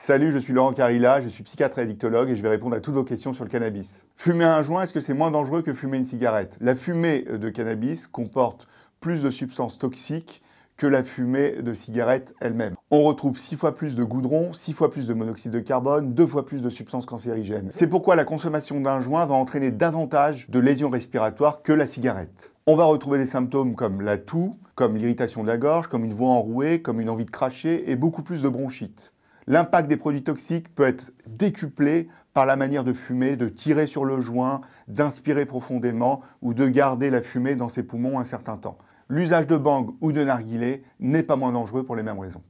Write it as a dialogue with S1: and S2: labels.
S1: Salut, je suis Laurent Carilla, je suis psychiatre et addictologue et je vais répondre à toutes vos questions sur le cannabis. Fumer un joint, est-ce que c'est moins dangereux que fumer une cigarette La fumée de cannabis comporte plus de substances toxiques que la fumée de cigarette elle-même. On retrouve 6 fois plus de goudron, 6 fois plus de monoxyde de carbone, 2 fois plus de substances cancérigènes. C'est pourquoi la consommation d'un joint va entraîner davantage de lésions respiratoires que la cigarette. On va retrouver des symptômes comme la toux, comme l'irritation de la gorge, comme une voix enrouée, comme une envie de cracher et beaucoup plus de bronchite. L'impact des produits toxiques peut être décuplé par la manière de fumer, de tirer sur le joint, d'inspirer profondément ou de garder la fumée dans ses poumons un certain temps. L'usage de bang ou de narguilé n'est pas moins dangereux
S2: pour les mêmes raisons.